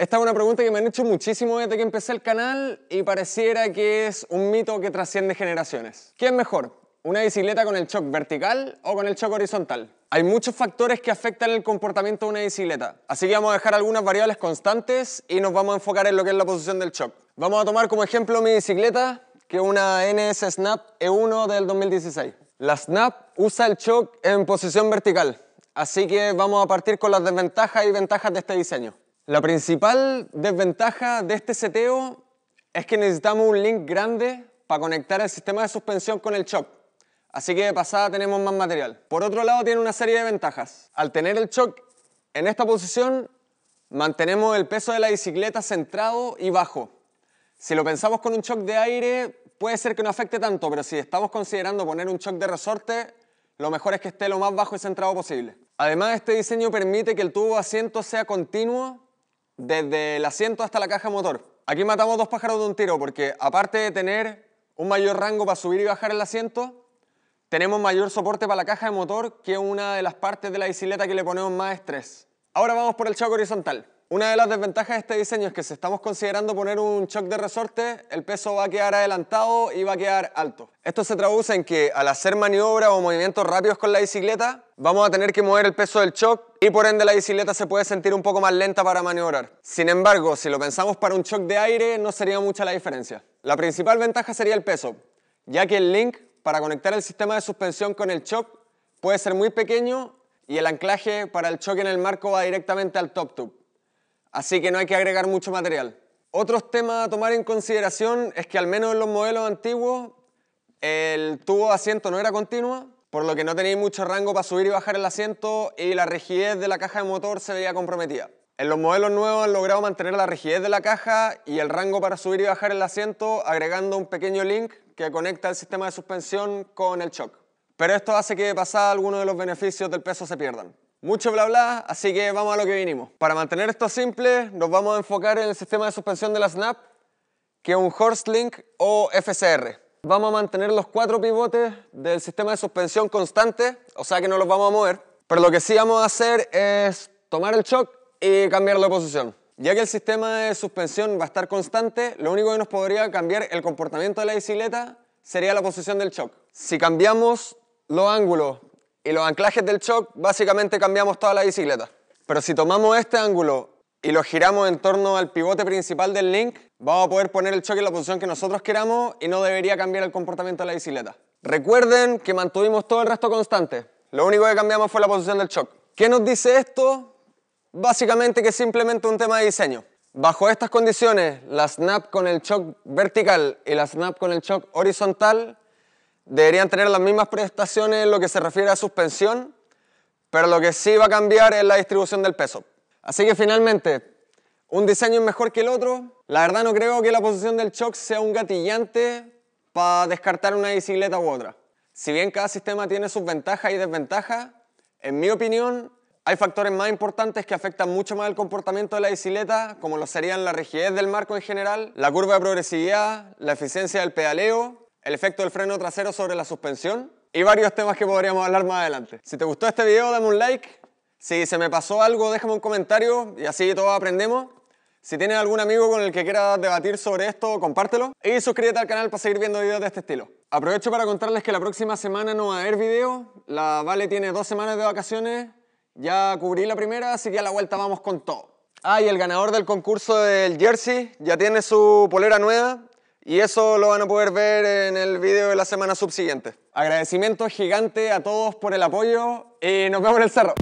Esta es una pregunta que me han hecho muchísimo desde que empecé el canal y pareciera que es un mito que trasciende generaciones. ¿Qué es mejor? ¿Una bicicleta con el shock vertical o con el shock horizontal? Hay muchos factores que afectan el comportamiento de una bicicleta, así que vamos a dejar algunas variables constantes y nos vamos a enfocar en lo que es la posición del shock. Vamos a tomar como ejemplo mi bicicleta, que es una NS Snap E1 del 2016. La Snap usa el shock en posición vertical, así que vamos a partir con las desventajas y ventajas de este diseño. La principal desventaja de este seteo es que necesitamos un link grande para conectar el sistema de suspensión con el shock. Así que de pasada tenemos más material. Por otro lado tiene una serie de ventajas. Al tener el shock en esta posición, mantenemos el peso de la bicicleta centrado y bajo. Si lo pensamos con un shock de aire, puede ser que no afecte tanto, pero si estamos considerando poner un shock de resorte, lo mejor es que esté lo más bajo y centrado posible. Además, este diseño permite que el tubo asiento sea continuo desde el asiento hasta la caja motor. Aquí matamos dos pájaros de un tiro porque aparte de tener un mayor rango para subir y bajar el asiento, tenemos mayor soporte para la caja de motor que una de las partes de la bicicleta que le ponemos más estrés. Ahora vamos por el chaco horizontal. Una de las desventajas de este diseño es que si estamos considerando poner un shock de resorte, el peso va a quedar adelantado y va a quedar alto. Esto se traduce en que al hacer maniobras o movimientos rápidos con la bicicleta, vamos a tener que mover el peso del shock y por ende la bicicleta se puede sentir un poco más lenta para maniobrar. Sin embargo, si lo pensamos para un shock de aire, no sería mucha la diferencia. La principal ventaja sería el peso, ya que el link para conectar el sistema de suspensión con el shock puede ser muy pequeño y el anclaje para el shock en el marco va directamente al top tube así que no hay que agregar mucho material. Otro tema a tomar en consideración es que al menos en los modelos antiguos el tubo de asiento no era continua, por lo que no tenéis mucho rango para subir y bajar el asiento y la rigidez de la caja de motor se veía comprometida. En los modelos nuevos han logrado mantener la rigidez de la caja y el rango para subir y bajar el asiento agregando un pequeño link que conecta el sistema de suspensión con el shock. Pero esto hace que de pasada algunos de los beneficios del peso se pierdan. Mucho bla bla, así que vamos a lo que vinimos. Para mantener esto simple, nos vamos a enfocar en el sistema de suspensión de la Snap, que es un Horse Link o FCR. Vamos a mantener los cuatro pivotes del sistema de suspensión constante, o sea que no los vamos a mover. Pero lo que sí vamos a hacer es tomar el shock y cambiar la posición. Ya que el sistema de suspensión va a estar constante, lo único que nos podría cambiar el comportamiento de la bicicleta sería la posición del shock. Si cambiamos los ángulos y los anclajes del shock, básicamente cambiamos toda la bicicleta. Pero si tomamos este ángulo y lo giramos en torno al pivote principal del link, vamos a poder poner el shock en la posición que nosotros queramos y no debería cambiar el comportamiento de la bicicleta. Recuerden que mantuvimos todo el resto constante. Lo único que cambiamos fue la posición del shock. ¿Qué nos dice esto? Básicamente que es simplemente un tema de diseño. Bajo estas condiciones, la snap con el shock vertical y la snap con el shock horizontal deberían tener las mismas prestaciones en lo que se refiere a suspensión, pero lo que sí va a cambiar es la distribución del peso. Así que finalmente, un diseño es mejor que el otro. La verdad no creo que la posición del shock sea un gatillante para descartar una bicicleta u otra. Si bien cada sistema tiene sus ventajas y desventajas, en mi opinión hay factores más importantes que afectan mucho más el comportamiento de la bicicleta, como lo serían la rigidez del marco en general, la curva de progresividad, la eficiencia del pedaleo el efecto del freno trasero sobre la suspensión y varios temas que podríamos hablar más adelante. Si te gustó este video, dame un like. Si se me pasó algo, déjame un comentario y así todos aprendemos. Si tienes algún amigo con el que quieras debatir sobre esto, compártelo. Y suscríbete al canal para seguir viendo videos de este estilo. Aprovecho para contarles que la próxima semana no va a haber video. La Vale tiene dos semanas de vacaciones. Ya cubrí la primera, así que a la vuelta vamos con todo. Ah, y el ganador del concurso del jersey ya tiene su polera nueva. Y eso lo van a poder ver en el video de la semana subsiguiente. Agradecimiento gigante a todos por el apoyo y nos vemos en el cerro.